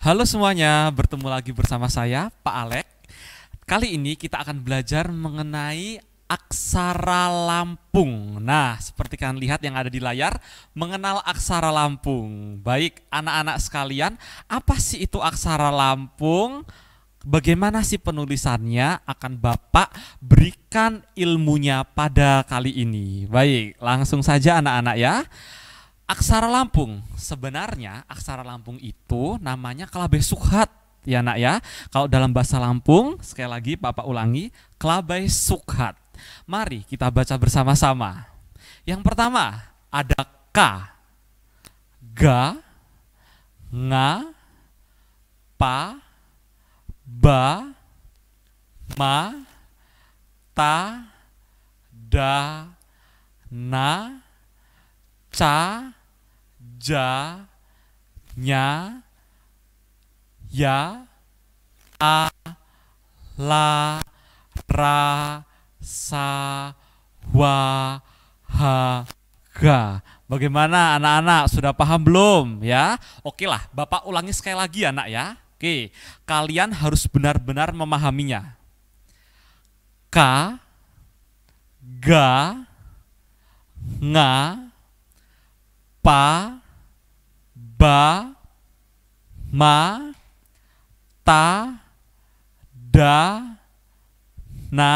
Halo semuanya, bertemu lagi bersama saya Pak Alek. Kali ini kita akan belajar mengenai aksara Lampung. Nah, seperti kalian lihat yang ada di layar, mengenal aksara Lampung. Baik, anak-anak sekalian, apa sih itu aksara Lampung? Bagaimana sih penulisannya akan Bapak berikan ilmunya pada kali ini. Baik, langsung saja anak-anak ya. Aksara Lampung. Sebenarnya aksara Lampung itu namanya kelabe sukhat ya nak ya. Kalau dalam bahasa Lampung, sekali lagi Bapak ulangi, kelabe sukhat. Mari kita baca bersama-sama. Yang pertama ada K, g, Nga, Pa, Ba, Ma, Ta, Da, Na, Ca, ja nya ya a la ra sa wa ha ga Bagaimana anak-anak sudah paham belum ya? Oke lah, Bapak ulangi sekali lagi ya, anak ya. Oke, kalian harus benar-benar memahaminya. K ga nga pa ba ma ta da na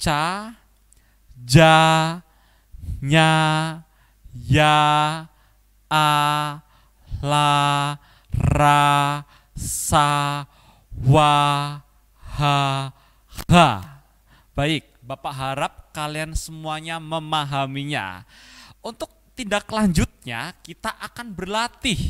ca ja nya ya a la ra sa wa ha ha baik Bapak harap kalian semuanya memahaminya untuk tindak lanjutnya kita akan berlatih.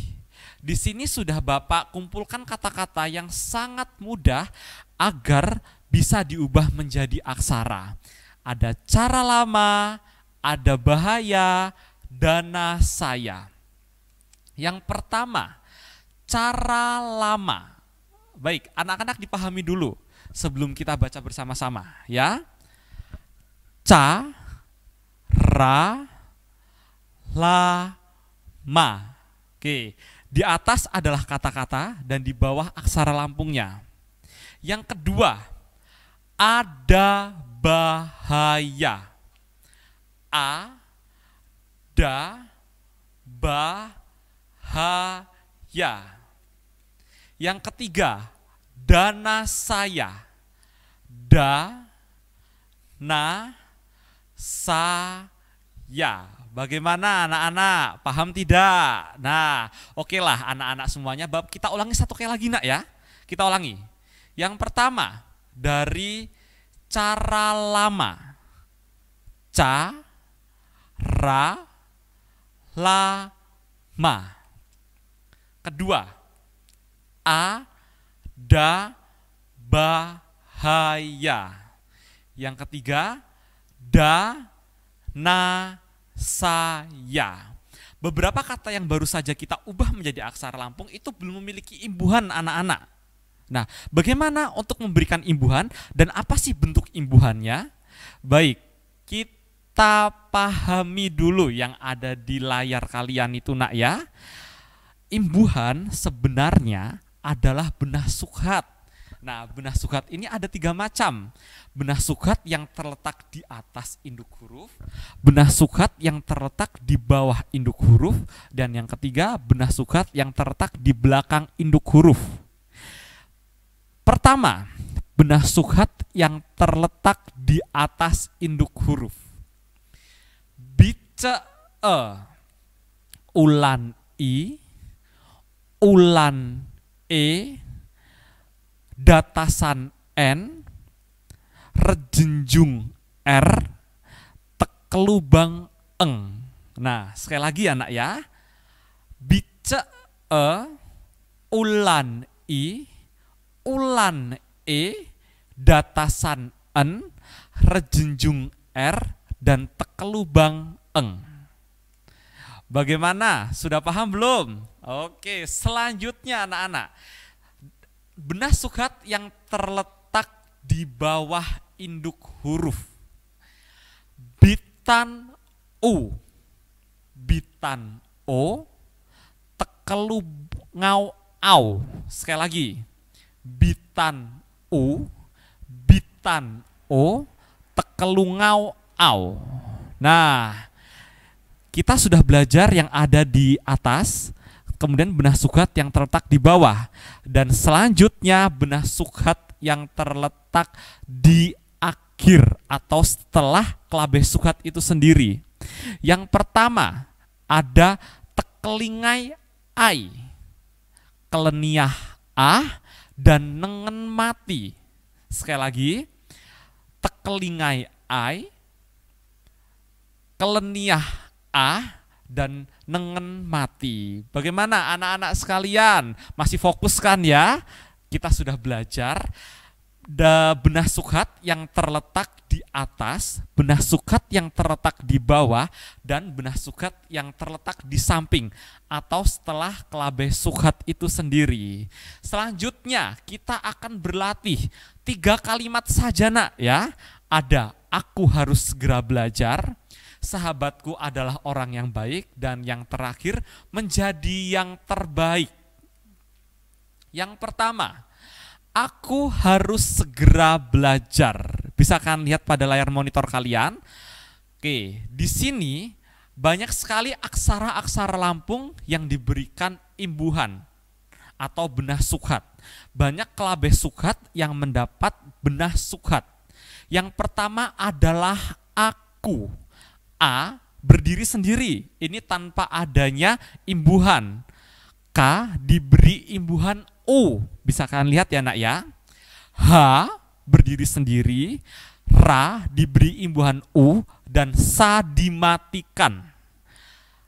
Di sini sudah Bapak kumpulkan kata-kata yang sangat mudah agar bisa diubah menjadi aksara. Ada cara lama, ada bahaya, dana saya. Yang pertama, cara lama. Baik, anak-anak dipahami dulu sebelum kita baca bersama-sama ya. Ca ra lama. Oke. Di atas adalah kata-kata dan di bawah aksara lampungnya. Yang kedua, ada bahaya. A da bahaya. Yang ketiga, dana saya. Da na sa Ya, bagaimana anak-anak? Paham tidak? Nah, oke lah anak-anak semuanya. Bab kita ulangi satu kali lagi nak ya. Kita ulangi. Yang pertama dari cara lama. Ca, ra, la, ma. Kedua, a, da, bahaya. Yang ketiga, da, saya. Beberapa kata yang baru saja kita ubah menjadi aksara Lampung itu belum memiliki imbuhan anak-anak. Nah, bagaimana untuk memberikan imbuhan dan apa sih bentuk imbuhannya? Baik, kita pahami dulu yang ada di layar kalian itu nak ya. Imbuhan sebenarnya adalah benah sukhat Nah, benah sukat ini ada tiga macam. Benah sukat yang terletak di atas induk huruf, benah sukat yang terletak di bawah induk huruf, dan yang ketiga benah sukat yang terletak di belakang induk huruf. Pertama, benah sukat yang terletak di atas induk huruf. Bice e, ulan i, ulan e, datasan N, rejenjung R, tekelubang eng. Nah, sekali lagi anak ya. ya. Bice e, ulan i, ulan e, datasan n, rejenjung r, dan tekelubang eng. Bagaimana? Sudah paham belum? Oke, selanjutnya anak-anak benah sukhat yang terletak di bawah induk huruf. Bitan U, bitan O, tekelu ngau au. Sekali lagi, bitan U, bitan O, tekelu ngau au. Nah, kita sudah belajar yang ada di atas, kemudian benah sukhat yang terletak di bawah, dan selanjutnya benah sukhat yang terletak di akhir atau setelah kelabeh sukhat itu sendiri. Yang pertama ada tekelingai ai, keleniah a, dan nengen mati. Sekali lagi, tekelingai ai, keleniah a, dan nengen mati. Bagaimana anak-anak sekalian? Masih fokuskan ya. Kita sudah belajar da benah sukat yang terletak di atas, benah sukat yang terletak di bawah, dan benah sukat yang terletak di samping atau setelah kelabe sukat itu sendiri. Selanjutnya kita akan berlatih tiga kalimat saja nak ya. Ada aku harus segera belajar, sahabatku adalah orang yang baik dan yang terakhir menjadi yang terbaik. Yang pertama, aku harus segera belajar. Bisa kalian lihat pada layar monitor kalian. Oke, di sini banyak sekali aksara-aksara Lampung yang diberikan imbuhan atau benah sukat. Banyak kelabeh sukat yang mendapat benah sukat. Yang pertama adalah aku. A berdiri sendiri, ini tanpa adanya imbuhan. K diberi imbuhan u, Bisa kalian lihat ya, Nak ya. H berdiri sendiri, Ra diberi imbuhan U dan Sa dimatikan.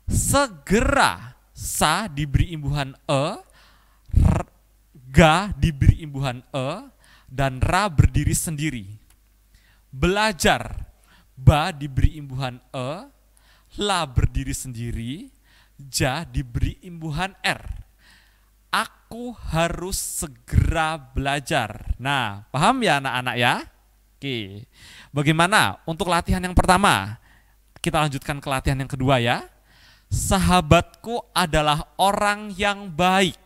Segera Sa diberi imbuhan E, R, Ga diberi imbuhan E, dan Ra berdiri sendiri. Belajar Ba diberi imbuhan E, La berdiri sendiri, Ja diberi imbuhan R. Aku harus segera belajar. Nah, paham ya anak-anak ya? Oke. Bagaimana untuk latihan yang pertama? Kita lanjutkan ke latihan yang kedua ya. Sahabatku adalah orang yang baik.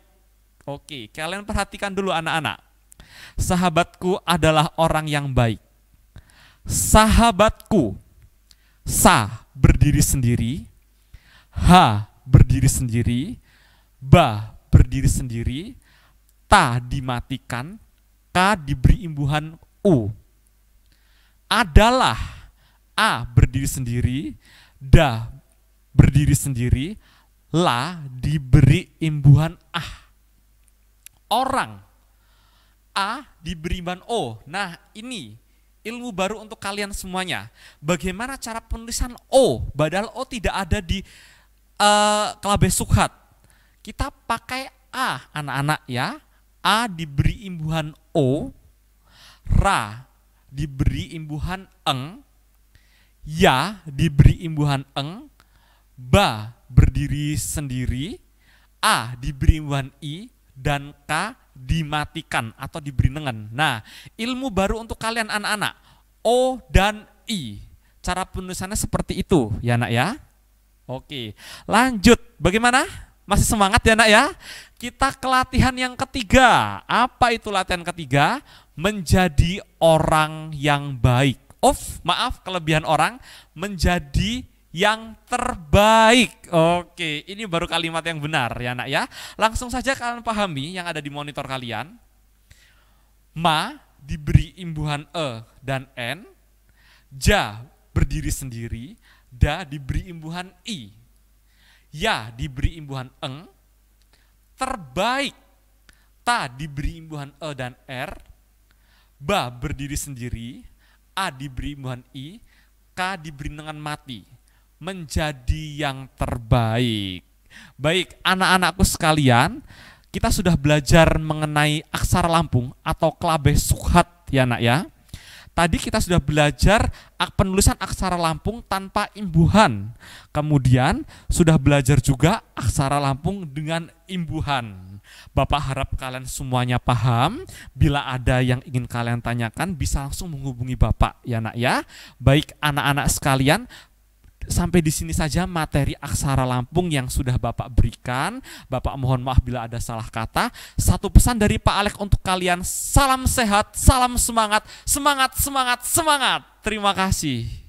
Oke, kalian perhatikan dulu anak-anak. Sahabatku adalah orang yang baik sahabatku. Sa berdiri sendiri, ha berdiri sendiri, ba berdiri sendiri, ta dimatikan, ka diberi imbuhan u. Adalah a berdiri sendiri, da berdiri sendiri, la diberi imbuhan ah. Orang A diberi imbuhan o. Nah, ini ilmu baru untuk kalian semuanya. Bagaimana cara penulisan O, padahal O tidak ada di uh, kelabe sukhat. Kita pakai A anak-anak ya. A diberi imbuhan O, Ra diberi imbuhan eng, Ya diberi imbuhan eng, Ba berdiri sendiri, A diberi imbuhan I, dan K dimatikan atau diberi nengen. Nah, ilmu baru untuk kalian anak-anak. O dan I. Cara penulisannya seperti itu ya nak ya. Oke, lanjut. Bagaimana? Masih semangat ya nak ya? Kita ke latihan yang ketiga. Apa itu latihan ketiga? Menjadi orang yang baik. Of, maaf, kelebihan orang menjadi yang terbaik. Oke, ini baru kalimat yang benar ya nak ya. Langsung saja kalian pahami yang ada di monitor kalian. Ma diberi imbuhan e dan n. Ja berdiri sendiri, da diberi imbuhan i. Ya diberi imbuhan eng. Terbaik. Ta diberi imbuhan e dan r. Ba berdiri sendiri, a diberi imbuhan i, k diberi dengan mati menjadi yang terbaik. Baik, anak-anakku sekalian, kita sudah belajar mengenai aksara Lampung atau klabe sukhat ya nak ya. Tadi kita sudah belajar penulisan aksara Lampung tanpa imbuhan. Kemudian sudah belajar juga aksara Lampung dengan imbuhan. Bapak harap kalian semuanya paham. Bila ada yang ingin kalian tanyakan bisa langsung menghubungi Bapak ya nak ya. Baik anak-anak sekalian, sampai di sini saja materi aksara Lampung yang sudah Bapak berikan. Bapak mohon maaf bila ada salah kata. Satu pesan dari Pak Alek untuk kalian, salam sehat, salam semangat, semangat, semangat, semangat. Terima kasih.